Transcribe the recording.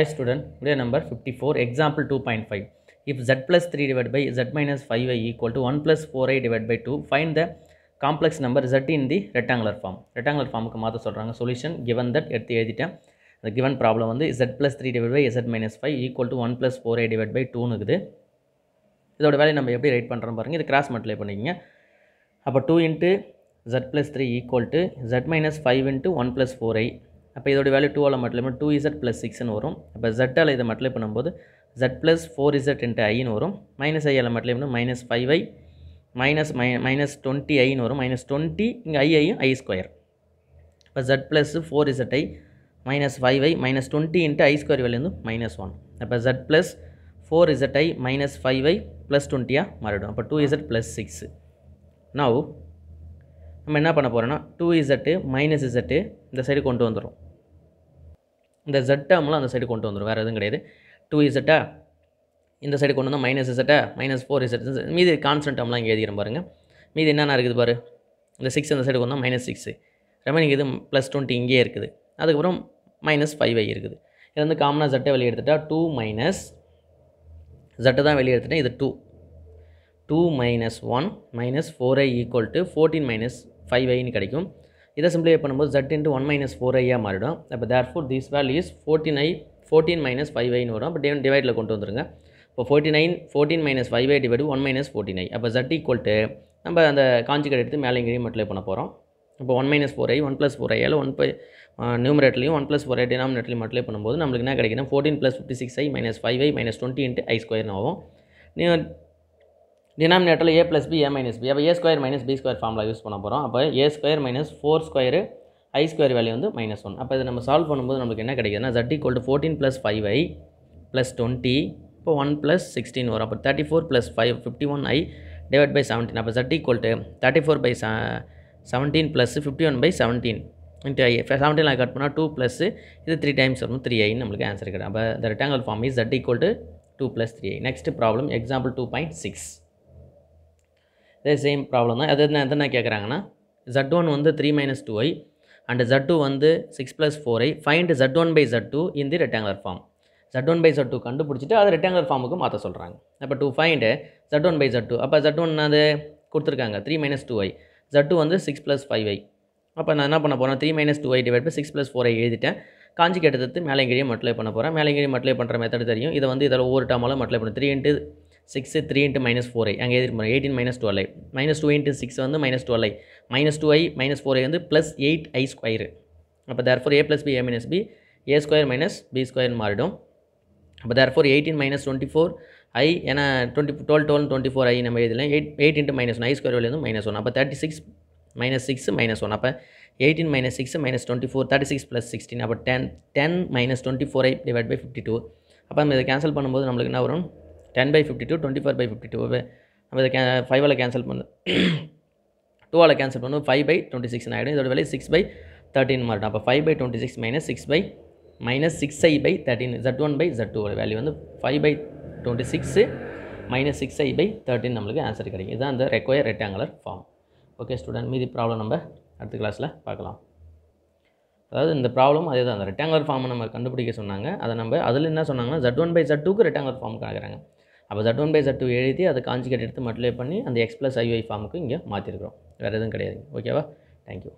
Hi student, today number 54, example 2.5. If z plus 3 divided by z minus 5i equal to 1 plus 4i divided by 2, find the complex number z in the rectangular form. Rectangular formக்கு மாத்த சொல்கிறாங்க solution given that எடுத்து எழுதிட்டேன் the given problem வந்து z plus 3 divided by z minus 5 equal to 1 plus 4i divided by 2 இருக்குது இதோட வேலையை நம்ம எப்படி ரைட் பண்ணுறோம் பாருங்கள் இது கிராஸ் மல்டிப்ளை பண்ணிக்கங்க அப்போ two into z plus 3 equal to z minus 5 into one plus four i அப்போ இதோட வேல்யூ டூவால் மட்டும் டூ இசட் ப்ளஸ் சிக்ஸ்னு வரும் அப்போ ஜெட்டால் இதை மட்டும் பண்ணும்போது z plus four z into ஐன்னு வரும் மைனஸ் ஐயால் மட்டும் மைனஸ் ஃபைவ் ஐ மைனஸ் மை மைனஸ் டுவெண்ட்டி ஐன்னு வரும் மைனஸ் டுவெண்ட்டி இங்கே ஐஐயும் ஐ ஸ்கொயர் இப்போ z plus four z i minus five i minus twenty into i square வேலேருந்து மைனஸ் ஒன் அப்போ z plus four z i minus five i plus டுவெண்ட்டியாக மாறிடும் அப்போ two z plus six now நம்ம என்ன பண்ண போகிறோன்னா டூ இசட்டு மைனஸ் இசட்டு இந்த சைடு கொண்டு வந்துடும் இந்த ஜெட் டேர்ம்லாம் அந்த சைடு கொண்டு வந்துடும் வேறு எதுவும் கிடையாது டூ இசட்டா இந்த சைடு கொண்டு வந்தால் மைனஸ் இசட்டா மைனஸ் ஃபோர் இசட் மீதி கான்ஸ்டன்ட் டேர்ம்லாம் இங்கே எழுதிக்கிறேன் பாருங்கள் மீதி என்னென்ன இருக்குது பாரு இந்த சிக்ஸ் அந்த சைடு கொண்டு வந்தால் மைனஸ் சிக்ஸு ரிமைனிங் இது ப்ளஸ் டுவெண்ட்டி இங்கேயே இருக்குது அதுக்கப்புறம் மைனஸ் ஃபைவ் ஐ இருக்குது இது வந்து காமனாக ஜெட்டை வெளியே எடுத்துட்டா டூ மைனஸ் ஜெட்டை தான் வெளியே எடுத்துட்டேன் இது two two minus one minus four i equal to fourteen minus five ஐன்னு கிடைக்கும் இதை சிம்பிளிஃபை பண்ணும்போது z into one minus four ஐயாக மாறிடும் அப்போ therefore this value is fourteen i fourteen minus five ஐன்னு வரும் அப்போ டிவைடில் கொண்டு வந்துருங்க இப்போ forty nine fourteen minus five i divide one minus forty nine அப்போ ஜட் ஈக்குவல் டு நம்ம அந்த காஞ்சி கடை எடுத்து மேலே இங்கேயும் மட்டும் பண்ண போகிறோம் இப்போ one minus four i one plus four ஐயால் ஒன் பை நியூமரேட்லையும் ஒன் ப்ளஸ் ஃபோர் ஐ டினாமினேட்லையும் மட்டும் பண்ணும்போது நம்மளுக்கு என்ன கிடைக்கும் fourteen plus fifty six i minus five i minus twenty into i ஸ்கொயர்னு ஆகும் நீங்கள் டினாமினேட்டரில் a plus b a minus b அப்போ a square minus b square ஃபார்மில் யூஸ் பண்ண போகிறோம் அப்போ a square minus four square i square value வந்து மைனஸ் ஒன் அப்போ இதை நம்ம சால்வ் பண்ணும்போது நமக்கு என்ன கிடைக்குதுன்னா ஜட் கோல்டு to fourteen plus five i plus twenty இப்போ ஒன் ப்ளஸ் சிக்ஸ்டீன் வரும் அப்போ thirty four plus five fifty one i divide by seventeen அப்போ z equal to thirty four by seventeen plus fifty one by seventeen into i செவன்டீனில் cut பண்ணால் two plus இது three times வரும் three ஐன்னு நம்மளுக்கு answer கிடைக்கும் அப்போ the rectangle form is z equal to two plus three i next problem example two point six இதே same problem தான் அது என்ன எதனா கேட்குறாங்கன்னா ஜட் ஒன் வந்து three minus two i and z two வந்து six plus four i find z one by z two in the rectangular form z one by z two கண்டுபிடிச்சிட்டு அதை ரெக்டாங்குலர் ஃபார்முக்கு மாற்ற சொல்கிறாங்க அப்போ to find z one by z two அப்போ z one அது கொடுத்துருக்காங்க த்ரீ மைனஸ் டூ ஐ Z two வந்து சிக்ஸ் ப்ளஸ் ஃபைவ் ஐ அப்போ நான் என்ன பண்ண போகிறேன் three minus two i divide by six plus four i எழுதிட்டேன் காஞ்சி கேட்டதுக்கு மேலங்கிரியை மட்லை பண்ண போகிறேன் மேலங்கிரி மட்லை பண்ணுற மெத்தட் தெரியும் இதை வந்து இதில் ஒவ்வொரு டேமாலும் மட்லை பண்ணுறேன் three into six three into minus four i அங்கே எதிர்ப்பு eighteen minus twelve i minus two into six வந்து minus twelve i minus two i minus four i வந்து ப்ளஸ் எயிட் ஐ ஸ்கொயரு அப்போ for a plus b a minus b a square minus b square மாறிடும் அப்போ four eighteen minus twenty four i ஏன்னா twenty twelve twelve twenty four i நம்ம இதில் eight eight into minus one i square வந்து minus one அப்போ thirty six minus six minus one அப்போ eighteen minus six minus twenty four thirty six plus sixteen அப்போ ten ten minus twenty four i divide by fifty two அப்போ நம்ம இதை cancel பண்ணும்போது நம்மளுக்கு என்ன வரும் ten by fifty two twenty four by fifty two நம்ம இதை கே கேன்சல் பண்ணு டூவால் கேன்சல் பண்ணும் ஃபைவ் பை டுவெண்ட்டி சிக்ஸ்னு ஆகிடும் இதோட விலை சிக்ஸ் பை தேர்ட்டின் மாறும் அப்போ five by twenty six minus six by minus six i by thirteen z one by z two value வந்து five by twenty six minus six i by thirteen நம்மளுக்கு answer கிடைக்கும் இதுதான் அந்த require rectangular form okay student மீதி problem நம்ம அடுத்த கிளாஸில் பார்க்கலாம் அதாவது இந்த ப்ராப்ளம் அதே தான் அந்த ரெக்டாங்குலர் ஃபார்மை நம்ம கண்டுபிடிக்க சொன்னாங்க அதை நம்ம அதில் என்ன சொன்னாங்கன்னா ஜட் ஒன் பை ஜட் டூக்கு ரெக்டாங்குலர் ஃபார்ம் காக்கிறாங்க அப்போ z one by z two எழுதி அதை காஞ்சிகேட் எடுத்து மல்டிப்ளை பண்ணி அந்த எக்ஸ் ப்ளஸ் ஐஒய் ஃபார்முக்கு இங்கே மாற்றிருக்கிறோம் வேறு எதுவும் கிடையாது ஓகேவா தேங்க்யூ